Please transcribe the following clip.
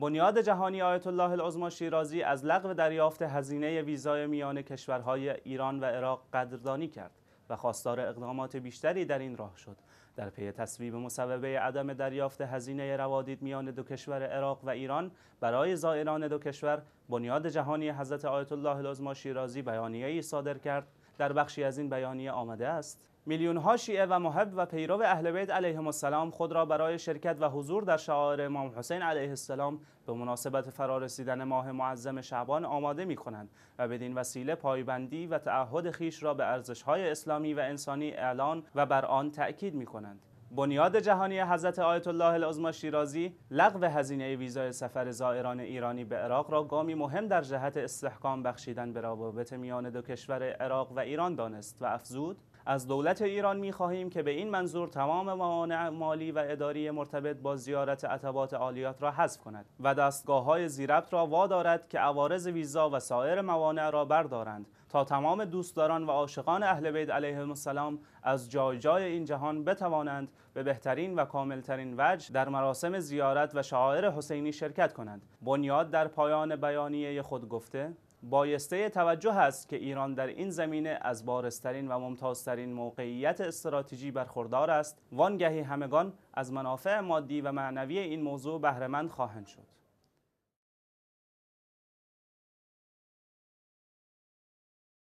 بنیاد جهانی آیت الله العظما شیرازی از لغو دریافت هزینه ویزای میان کشورهای ایران و عراق قدردانی کرد و خواستار اقدامات بیشتری در این راه شد در پی تصویب مصوبه عدم دریافت هزینه روادید میان دو کشور عراق و ایران برای زائران دو کشور بنیاد جهانی حضرت آیت الله العظما شیرازی بیانیه‌ای صادر کرد در بخشی از این بیانیه آمده است میلیون ها شیعه و محب و پیرو اهل بیت علیهم السلام خود را برای شرکت و حضور در شعار امام حسین علیه السلام به مناسبت فرارسیدن ماه معظم شعبان آماده می کنند و بدین وسیله پایبندی و تعهد خیش را به ارزش های اسلامی و انسانی اعلان و بر آن تأکید می کنند. بنیاد جهانی حضرت آیت الله العظما شیرازی لغو هزینه ویزای سفر زائران ایرانی به عراق را گامی مهم در جهت استحکام بخشیدن به روابط میان دو کشور عراق و ایران دانست و افزود از دولت ایران می خواهیم که به این منظور تمام موانع مالی و اداری مرتبط با زیارت عتبات عالیات را حذف کند و دستگاه های زیربط را وادارد که عوارض ویزا و سایر موانع را بردارند تا تمام دوستداران و عاشقان اهل بیت علیهم السلام از جای جای این جهان بتوانند به بهترین و کاملترین وجه در مراسم زیارت و شعائر حسینی شرکت کنند بنیاد در پایان بیانیه خود گفته بایسته توجه است که ایران در این زمینه از بارسترین و ممتازترین موقعیت استراتژی برخوردار است وانگهی همگان از منافع مادی و معنوی این موضوع بهرهمند خواهند شد